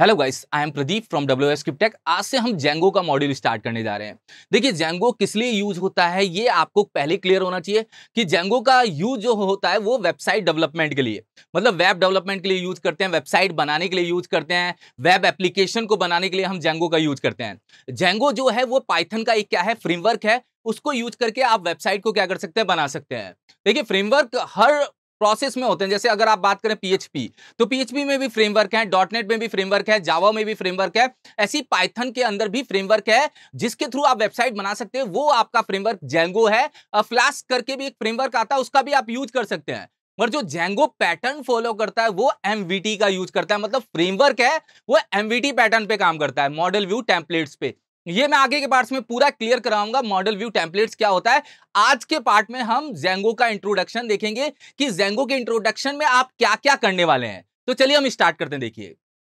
hello guys I am Pradeep from W S आज से हम जेंगो का मॉड्यूल स्टार्ट करने जा रहे हैं देखिए जेंगो किस लिए यूज होता है ये आपको पहले क्लियर होना चाहिए कि जेंगो का यूज जो होता है वो वेबसाइट डेवलपमेंट के लिए मतलब वेब डेवलपमेंट के लिए यूज करते हैं वेबसाइट बनाने के लिए यूज करते हैं वेब एप्लीकेशन को बनाने के लिए हम जेंगो का यूज करते हैं जेंगो जो है वो पाइथन का एक क्या है फ्रेमवर्क है उसको यूज करके आप वेबसाइट को क्या कर सकते हैं बना सकते हैं देखिए फ्रेमवर्क हर प्रोसेस में होते हैं जैसे अगर आप बात करें पीएचपी तो पीएचपी में भी फ्रेमवर्क है डॉटनेट में भी फ्रेमवर्क है जावा में भी फ्रेमवर्क है ऐसी पाइथन के अंदर भी फ्रेमवर्क है जिसके थ्रू आप वेबसाइट बना सकते हैं वो आपका फ्रेमवर्क जेंगो है फ्लैश करके भी एक फ्रेमवर्क आता है उसका भी आप यूज कर सकते हैं मगर जो जेंगो पैटर्न फॉलो करता है वो एमवीटी का यूज करता है मतलब फ्रेमवर्क है वो एमवीटी पैटर्न पे काम करता है मॉडल व्यू टेम्पलेट्स पे ये मैं आगे के पार्ट्स में पूरा क्लियर कराऊंगा मॉडल व्यू टेम्पलेट्स क्या होता है आज के पार्ट में हम जेंगो का इंट्रोडक्शन देखेंगे कि जेंगो के इंट्रोडक्शन में आप क्या क्या करने वाले हैं तो चलिए हम स्टार्ट करते हैं देखिए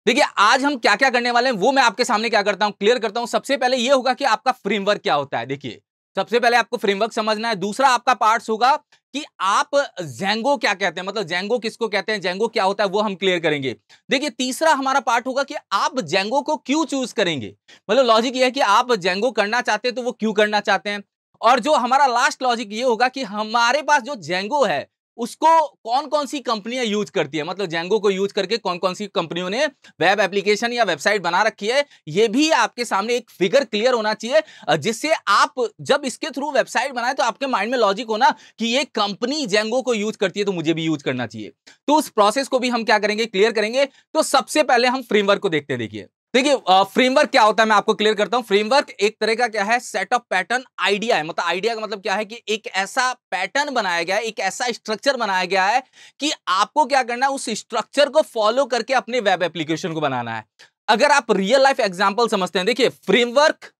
देखिए आज हम क्या क्या करने वाले हैं वो मैं आपके सामने क्या करता हूँ क्लियर करता हूँ सबसे पहले ये होगा कि आपका फ्रेमवर्क क्या होता है देखिए सबसे पहले आपको फ्रेमवर्क समझना है दूसरा आपका पार्ट्स होगा कि आप जेंगो क्या कहते हैं मतलब जेंगो किसको कहते हैं जेंगो क्या होता है वो हम क्लियर करेंगे देखिए तीसरा हमारा पार्ट होगा कि आप जेंगो को क्यों चूज करेंगे मतलब लॉजिक ये है कि आप जेंगो करना चाहते हैं तो वो क्यों करना चाहते हैं और जो हमारा लास्ट लॉजिक ये होगा कि हमारे पास जो जेंगो है उसको कौन कौन सी कंपनियां यूज करती है मतलब जेंगो को यूज करके कौन कौन सी कंपनियों ने वेब एप्लीकेशन या वेबसाइट बना रखी है ये भी आपके सामने एक फिगर क्लियर होना चाहिए जिससे आप जब इसके थ्रू वेबसाइट बनाए तो आपके माइंड में लॉजिक होना कि ये कंपनी जेंगो को यूज करती है तो मुझे भी यूज करना चाहिए तो उस प्रोसेस को भी हम क्या करेंगे क्लियर करेंगे तो सबसे पहले हम फ्रेमवर्क को देखते देखिए देखिए फ्रेमवर्क क्या होता है मैं आपको क्लियर करता हूँ फ्रेमवर्क एक तरह का क्या है सेट ऑफ पैटर्न आइडिया है मतलब आइडिया का मतलब क्या है कि एक ऐसा पैटर्न बनाया गया है एक ऐसा स्ट्रक्चर बनाया गया है कि आपको क्या करना है उस स्ट्रक्चर को फॉलो करके अपने वेब एप्लीकेशन को बनाना है अगर आप रियल लाइफ एग्जाम्पल समझते हैं देखिए फ्रेमवर्क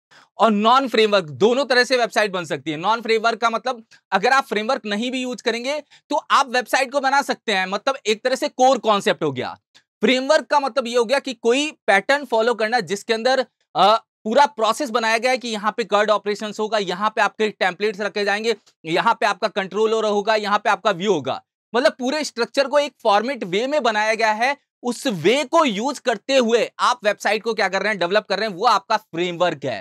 और नॉन फ्रेमवर्क दोनों तरह से वेबसाइट बन सकती है नॉन फ्रेमवर्क का मतलब अगर आप फ्रेमवर्क नहीं भी यूज करेंगे तो आप वेबसाइट को बना सकते हैं मतलब एक तरह से कोर कॉन्सेप्ट हो गया फ्रेमवर्क का मतलब ये हो गया कि कोई पैटर्न फॉलो करना जिसके अंदर आ, पूरा प्रोसेस बनाया गया है कि यहाँ पे कर्ड ऑपरेशंस होगा यहाँ पे आपके टेम्पलेट्स रखे जाएंगे यहाँ पे आपका कंट्रोलर होगा यहाँ पे आपका व्यू होगा मतलब पूरे स्ट्रक्चर को एक फॉर्मेट वे में बनाया गया है उस वे को यूज करते हुए आप वेबसाइट को क्या कर रहे हैं डेवलप कर रहे हैं वो आपका फ्रेमवर्क है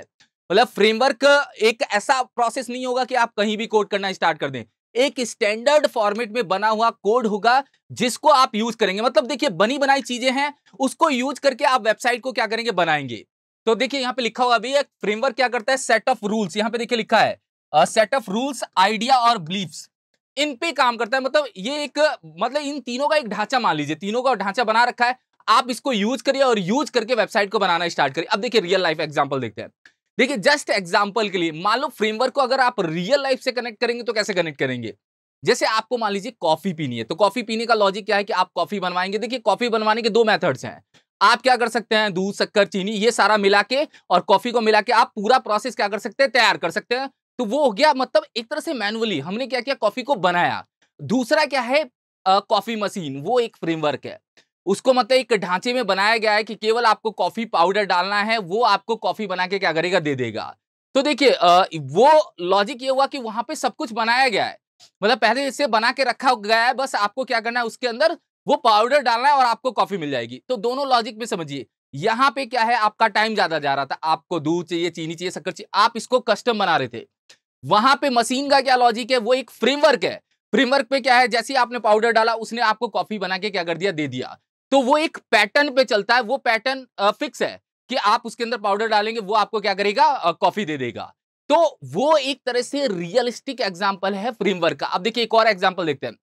मतलब फ्रेमवर्क एक ऐसा प्रोसेस नहीं होगा कि आप कहीं भी कोड करना स्टार्ट कर दें एक स्टैंडर्ड फॉर्मेट में बना हुआ कोड होगा जिसको आप यूज करेंगे मतलब देखिए बनी बनाई चीजें हैं उसको यूज करके आप वेबसाइट को क्या करेंगे बनाएंगे तो देखिए यहाँ पे लिखा हुआ अभी एक फ्रेमवर्क क्या करता है सेट ऑफ रूल्स यहाँ पे देखिए लिखा है सेट ऑफ रूल्स आइडिया और बिलीफ्स इन पे काम करता है मतलब ये एक मतलब इन तीनों का एक ढांचा मान लीजिए तीनों का ढांचा बना रखा है आप इसको यूज करिए और यूज करके वेबसाइट को बनाना स्टार्ट करिए अब देखिए रियल लाइफ एग्जाम्पल देखते हैं देखिए जस्ट एग्जाम्पल के लिए मान लो फ्रेमवर्क को अगर आप रियल लाइफ से कनेक्ट करेंगे तो कैसे कनेक्ट करेंगे जैसे आपको मान लीजिए कॉफी पीनी है तो कॉफी पीने का लॉजिक क्या है कि आप कॉफी बनवाएंगे देखिए कॉफी बनवाने के दो मेथड्स हैं आप क्या कर सकते हैं दूध शक्कर चीनी ये सारा मिला के और कॉफी को मिला के आप पूरा प्रोसेस क्या कर सकते हैं तैयार कर सकते हैं तो वो हो गया मतलब एक तरह से मैनुअली हमने क्या किया कॉफी को बनाया दूसरा क्या है कॉफी मशीन वो एक फ्रेमवर्क है उसको मतलब एक ढांचे में बनाया गया है कि केवल आपको कॉफी पाउडर डालना है वो आपको कॉफी बना के क्या करेगा दे देगा तो देखिए वो लॉजिक ये हुआ कि वहां पे सब कुछ बनाया गया है मतलब पहले इसे बना के रखा गया है बस आपको क्या करना है उसके अंदर वो पाउडर डालना है और आपको कॉफी मिल जाएगी तो दोनों लॉजिक में समझिए यहाँ पे क्या है आपका टाइम ज्यादा जा रहा था आपको दूध चाहिए चीनी चाहिए शक्कर चाहिए आप इसको कस्टम बना रहे थे वहां पे मशीन का क्या लॉजिक है वो एक फ्रेमवर्क है फ्रेमवर्क पे क्या है जैसे आपने पाउडर डाला उसने आपको कॉफी बना के क्या कर दिया दे दिया तो वो एक पैटर्न पे चलता है वो पैटर्न फिक्स है कि आप उसके अंदर पाउडर डालेंगे वो आपको क्या करेगा कॉफी दे देगा तो वो एक तरह से रियलिस्टिक एग्जाम्पल है फ्रेमवर्क का अब देखिए एक और एग्जाम्पल देखते हैं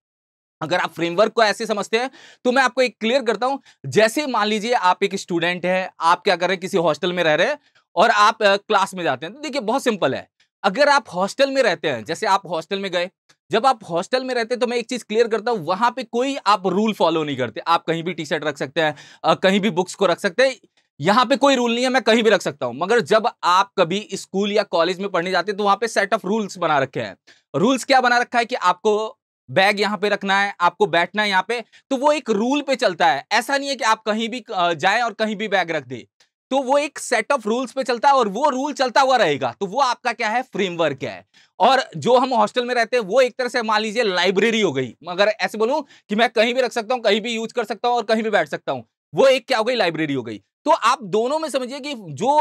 अगर आप फ्रेमवर्क को ऐसे समझते हैं तो मैं आपको एक क्लियर करता हूं जैसे मान लीजिए आप एक स्टूडेंट है आप क्या कर रहे हैं किसी हॉस्टल में रह रहे हैं और आप क्लास में जाते हैं तो देखिए बहुत सिंपल है अगर आप हॉस्टल में रहते हैं जैसे आप हॉस्टल में गए जब आप हॉस्टल में रहते तो मैं एक चीज क्लियर करता हूं वहां पे कोई आप रूल फॉलो नहीं करते आप कहीं भी टी शर्ट रख सकते हैं कहीं भी बुक्स को रख सकते हैं यहाँ पे कोई रूल नहीं है मैं कहीं भी रख सकता हूं मगर जब आप कभी स्कूल या कॉलेज में पढ़ने जाते हैं तो वहां पे सेट ऑफ रूल्स बना रखे हैं रूल्स क्या बना रखा है कि आपको बैग यहाँ पे रखना है आपको बैठना है यहाँ पे तो वो एक रूल पे चलता है ऐसा नहीं है कि आप कहीं भी जाए और कहीं भी बैग रख दे तो वो एक सेट ऑफ रूल्स पे चलता है और वो रूल चलता हुआ रहेगा तो वो आपका क्या है फ्रेमवर्क है और जो हम हॉस्टल में रहते हैं वो एक तरह से मान लीजिए लाइब्रेरी हो गई मगर ऐसे बोलूं कि मैं कहीं भी रख सकता हूं कहीं भी यूज कर सकता हूं और कहीं भी बैठ सकता हूं वो एक क्या हो गई लाइब्रेरी हो गई तो आप दोनों में समझिए कि जो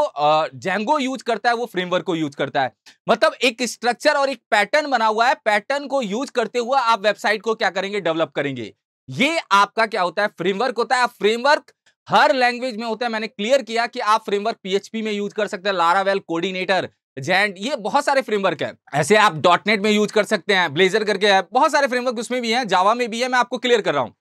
जेंगो यूज करता है वो फ्रेमवर्क को यूज करता है मतलब एक स्ट्रक्चर और एक पैटर्न बना हुआ है पैटर्न को यूज करते हुए आप वेबसाइट को क्या करेंगे डेवलप करेंगे ये आपका क्या होता है फ्रेमवर्क होता है फ्रेमवर्क हर लैंग्वेज में होता है मैंने क्लियर किया कि आप फ्रेमवर्क पीएचपी में यूज कर सकते हैं लारावेल कोऑर्डिनेटर जेंट ये बहुत सारे फ्रेमवर्क है ऐसे आप डॉटनेट में यूज कर सकते हैं ब्लेजर करके है बहुत सारे फ्रेमवर्क उसमें भी हैं जावा में भी है मैं आपको क्लियर कर रहा हूं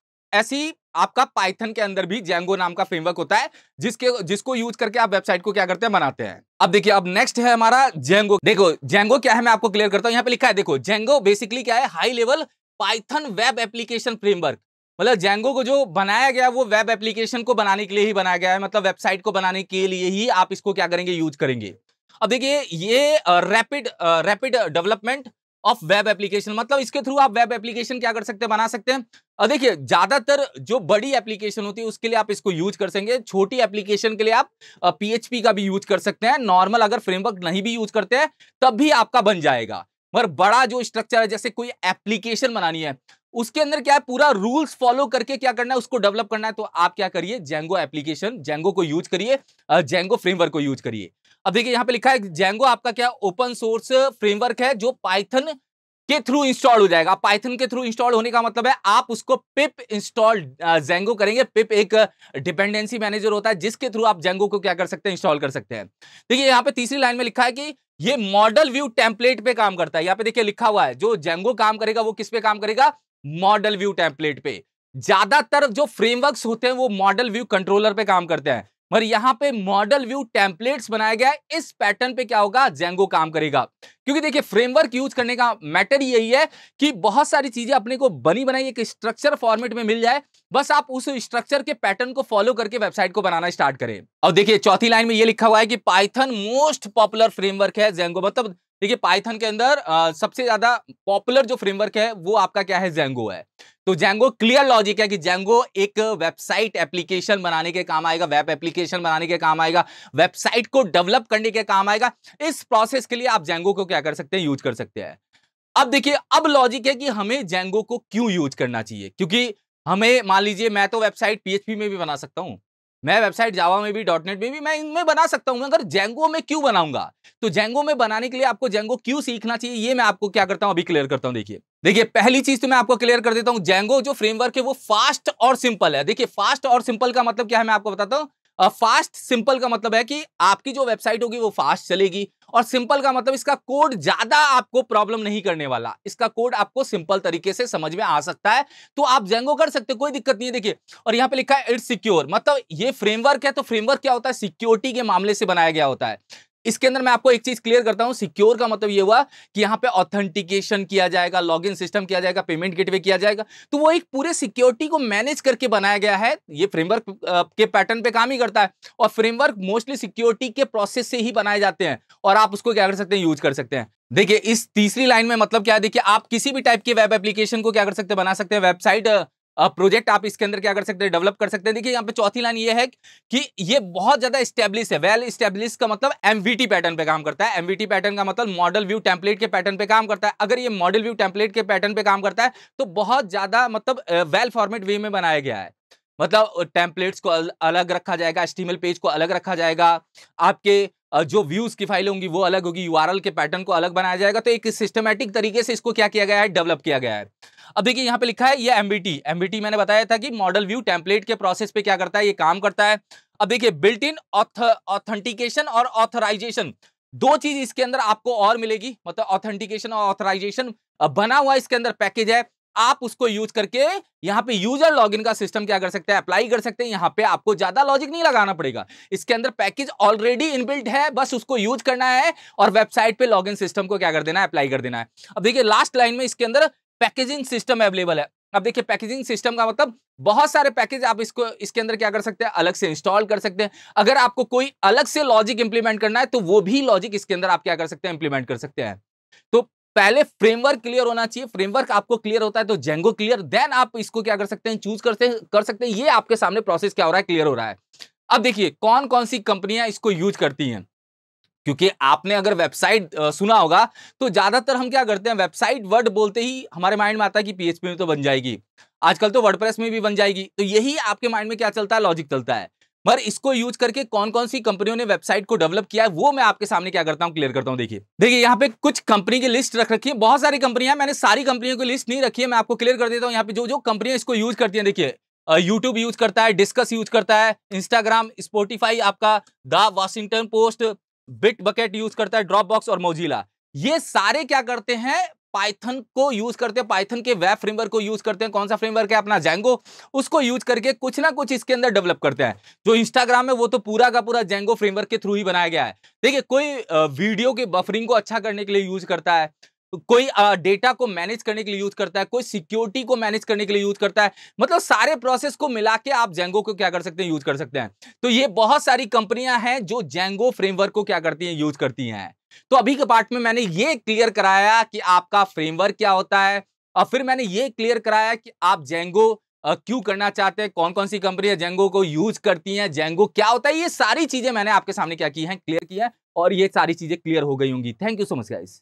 ऐसी आपका पाइथन के अंदर भी जेंगो नाम का फ्रेमवर्क होता है जिसके जिसको यूज करके आप वेबसाइट को क्या करते हैं बनाते हैं अब देखिए अब नेक्स्ट है हमारा जेंगो देखो जेंगो क्या है मैं आपको क्लियर करता हूं यहाँ पे लिखा है देखो जेंगो बेसिकली क्या है high level Python web application framework मतलब जैंगो को जो बनाया गया वो वेब एप्लीकेशन को बनाने के लिए ही बनाया गया है मतलब वेबसाइट को बनाने के लिए ही आप इसको क्या करेंगे यूज करेंगे अब देखिए ये rapid rapid development of web application मतलब इसके थ्रू आप वेब एप्लीकेशन क्या कर सकते हैं बना सकते हैं और देखिए ज्यादातर जो बड़ी एप्लीकेशन होती है उसके लिए आप इसको यूज कर सकेंगे छोटी एप्लीकेशन के लिए आप पीएचपी का भी यूज कर सकते हैं नॉर्मल अगर फ्रेमवर्क नहीं भी यूज करते हैं तब भी आपका बन जाएगा मगर बड़ा जो स्ट्रक्चर है जैसे कोई एप्लीकेशन बनानी है उसके अंदर क्या है पूरा रूल्स फॉलो करके क्या करना है उसको डेवलप करना है तो आप क्या करिए जेंगो एप्लीकेशन जेंगो को यूज करिए जेंगो फ्रेमवर्क को यूज करिए अब देखिए यहां पे लिखा है जेंगो आपका क्या ओपन सोर्स फ्रेमवर्क है जो पाइथन के थ्रू इंस्टॉल हो जाएगा पाइथन के थ्रू इंस्टॉल होने का मतलब है आप उसको पिप इंस्टॉल जेंगो करेंगे पिप एक डिपेंडेंसी मैनेजर होता है जिसके थ्रू आप जेंगो को क्या कर सकते हैं इंस्टॉल कर सकते हैं देखिए यहाँ पे तीसरी लाइन में लिखा है कि ये मॉडल व्यू टेम्पलेट पे काम करता है यहाँ पे देखिए लिखा हुआ है जो जेंगो काम करेगा वो किस पे काम करेगा मॉडल व्यू टेम्पलेट पे ज्यादातर जो फ्रेमवर्क्स होते हैं वो मॉडल व्यू कंट्रोलर पे काम करते हैं मगर यहाँ पे मॉडल व्यू टेम्पलेट्स बनाया गया है इस पैटर्न पे क्या होगा जेंगो काम करेगा क्योंकि देखिए फ्रेमवर्क यूज करने का मैटर यही है कि बहुत सारी चीजें अपने को बनी बनाई एक स्ट्रक्चर फॉर्मेट में मिल जाए बस आप उस स्ट्रक्चर के पैटर्न को फॉलो करके वेबसाइट को बनाना स्टार्ट करें और देखिए चौथी लाइन में ये लिखा हुआ है कि पाइथन मोस्ट पॉपुलर फ्रेमवर्क है जेंगो मतलब देखिए पाइथन के अंदर आ, सबसे ज्यादा पॉपुलर जो फ्रेमवर्क है वो आपका क्या है जेंगो है तो जेंगो क्लियर लॉजिक है कि जेंगो एक वेबसाइट एप्लीकेशन बनाने के काम आएगा वेब एप्लीकेशन बनाने के काम आएगा वेबसाइट को डेवलप करने के काम आएगा इस प्रोसेस के लिए आप जेंगो को क्या कर सकते हैं यूज कर सकते हैं अब देखिए अब लॉजिक है कि हमें जेंगो को क्यों यूज करना चाहिए क्योंकि हमें मान लीजिए मैं तो वेबसाइट पीएचपी में भी बना सकता हूं मैं वेबसाइट जावा में भी डॉट नेट में भी मैं इनमें बना सकता हूँ अगर जेंगो में क्यों बनाऊंगा तो जेंगो में बनाने के लिए आपको जेंगो क्यों सीखना चाहिए ये मैं आपको क्या करता हूँ अभी क्लियर करता हूँ देखिए देखिए पहली चीज तो मैं आपको क्लियर कर देता हूँ जेंगो जो फ्रेमवर्क है वो फास्ट और सिंपल है देखिए फास्ट और सिंपल का मतलब क्या है मैं आपको बताता हूँ फास्ट सिंपल का मतलब है कि आपकी जो वेबसाइट होगी वो फास्ट चलेगी और सिंपल का मतलब इसका कोड ज्यादा आपको प्रॉब्लम नहीं करने वाला इसका कोड आपको सिंपल तरीके से समझ में आ सकता है तो आप जेंगो कर सकते कोई दिक्कत नहीं है देखिए और यहाँ पे लिखा है इट्स सिक्योर मतलब ये फ्रेमवर्क है तो फ्रेमवर्क क्या होता है सिक्योरिटी के मामले से बनाया गया होता है इसके अंदर मैं आपको एक चीज क्लियर करता हूं सिक्योर का मतलब ये हुआ कि यहां पे ऑथेंटिकेशन किया जाएगा लॉगिन सिस्टम किया जाएगा पेमेंट गेटवे किया जाएगा तो वो एक पूरे सिक्योरिटी को मैनेज करके बनाया गया है ये फ्रेमवर्क के पैटर्न पे काम ही करता है और फ्रेमवर्क मोस्टली सिक्योरिटी के प्रोसेस से ही बनाए जाते हैं और आप उसको क्या कर सकते हैं यूज कर सकते हैं देखिए इस तीसरी लाइन में मतलब क्या है देखिए आप किसी भी टाइप के वेब एप्लीकेशन को क्या कर सकते हैं बना सकते हैं वेबसाइट प्रोजेक्ट आप इसके अंदर क्या कर सकते हैं डेवलप कर सकते हैं देखिए यहाँ पे चौथी लाइन ये है कि ये बहुत ज्यादा स्टेब्लिश है वेल well स्टेब्लिश का मतलब एमवीटी पैटर्न पे काम करता है एमवीटी पैटर्न का मतलब मॉडल व्यू टेम्पलेट के पैटर्न पे काम करता है अगर ये मॉडल व्यू टेम्पलेट के पैटर्न पे काम करता है तो बहुत ज्यादा मतलब वेल फॉर्मेट वे में बनाया गया है मतलब टेम्पलेट्स को अलग रखा जाएगा स्टीमल पेज को अलग रखा जाएगा आपके जो व्यूज की फाइल होंगी वो अलग होगी यूआरएल के पैटर्न को अलग बनाया जाएगा तो एक सिस्टमेटिक तरीके से इसको क्या किया गया है डेवलप किया गया है अब देखिए यहाँ पे लिखा है ये एम बी मैंने बताया था कि मॉडल व्यू टेम्पलेट के प्रोसेस पे क्या करता है ये काम करता है अब देखिए बिल्ट इन ऑथेंटिकेशन और ऑथराइजेशन दो चीज इसके अंदर आपको और मिलेगी मतलब ऑथेंटिकेशन और ऑथराइजेशन बना हुआ इसके अंदर पैकेज है आप उसको यूज करके यहाँ पे यूजर लॉगिन का सिस्टम क्या कर सकते हैं अप्लाई कर सकते हैं यहाँ पे आपको ज्यादा लॉजिक नहीं लगाना पड़ेगा इसके अंदर पैकेज ऑलरेडी इनबिल्ट है बस उसको यूज करना है और वेबसाइट पे लॉगिन सिस्टम को क्या कर देना है अप्लाई कर देना है अब देखिए लास्ट लाइन में इसके अंदर पैकेजिंग सिस्टम अवेलेबल है अब देखिए पैकेजिंग सिस्टम का मतलब बहुत सारे पैकेज आप इसको इसके अंदर क्या कर सकते हैं अलग से इंस्टॉल कर सकते हैं अगर आपको कोई अलग से लॉजिक इंप्लीमेंट करना है तो वो भी लॉजिक इसके अंदर आप क्या कर सकते हैं इंप्लीमेंट कर सकते हैं तो पहले फ्रेमवर्क क्लियर होना चाहिए फ्रेमवर्क आपको क्लियर होता है तो जेंगो क्लियर देन आप इसको क्या कर सकते हैं चूज करते कर सकते हैं ये आपके सामने प्रोसेस क्या हो रहा है क्लियर हो रहा है अब देखिए कौन कौन सी कंपनियां इसको यूज करती हैं क्योंकि आपने अगर वेबसाइट सुना होगा तो ज्यादातर हम क्या करते हैं वेबसाइट वर्ड बोलते ही हमारे माइंड में आता है कि पीएचपी में तो बन जाएगी आजकल तो वर्डप्रेस में भी बन जाएगी तो यही आपके माइंड में क्या चलता है लॉजिक चलता है मगर इसको यूज करके कौन कौन सी कंपनियों ने वेबसाइट को डेवलप किया है वो मैं आपके सामने क्या करता हूँ क्लियर करता हूँ देखिए देखिए यहाँ पे कुछ कंपनी की लिस्ट रख रखी है बहुत सारी कंपनियां मैंने सारी कंपनियों की लिस्ट नहीं रखी है मैं आपको क्लियर कर देता हूँ यहाँ पे जो जो कंपनियां इसको यूज करती है देखिए यूट्यूब यूज करता है डिस्कस यूज करता है इंस्टाग्राम स्पोटिफाई आपका the Washington Post Bitbucket use करता है ड्रॉप बॉक्स और मोजिला ये सारे क्या करते हैं पाइथन को यूज करते हैं पाइथन के वेब फ्रेमवर्क को यूज करते हैं कौन सा फ्रेमवर्क है अपना जेंगो उसको यूज करके कुछ ना कुछ इसके अंदर डेवलप करते हैं जो इंस्टाग्राम है वो तो पूरा का पूरा जेंगो फ्रेमवर्क के थ्रू ही बनाया गया है देखिए कोई वीडियो के बफरिंग को अच्छा करने के लिए यूज करता है कोई डेटा को मैनेज करने के लिए यूज करता है कोई सिक्योरिटी को मैनेज करने के लिए यूज करता है मतलब सारे प्रोसेस को मिला के आप जेंगो को क्या कर सकते हैं यूज कर सकते हैं तो ये बहुत सारी कंपनियां हैं जो जेंगो फ्रेमवर्क को क्या करती हैं यूज करती हैं तो अभी के पार्ट में मैंने ये क्लियर कराया कि आपका फ्रेमवर्क क्या होता है और फिर मैंने ये क्लियर कराया कि आप जेंगो क्यों करना चाहते हैं कौन कौन सी कंपनियां जेंगो को यूज करती हैं जेंगो क्या होता है ये सारी चीजें मैंने आपके सामने क्या की हैं क्लियर की है और ये सारी चीजें क्लियर हो गई होंगी thank you so much guys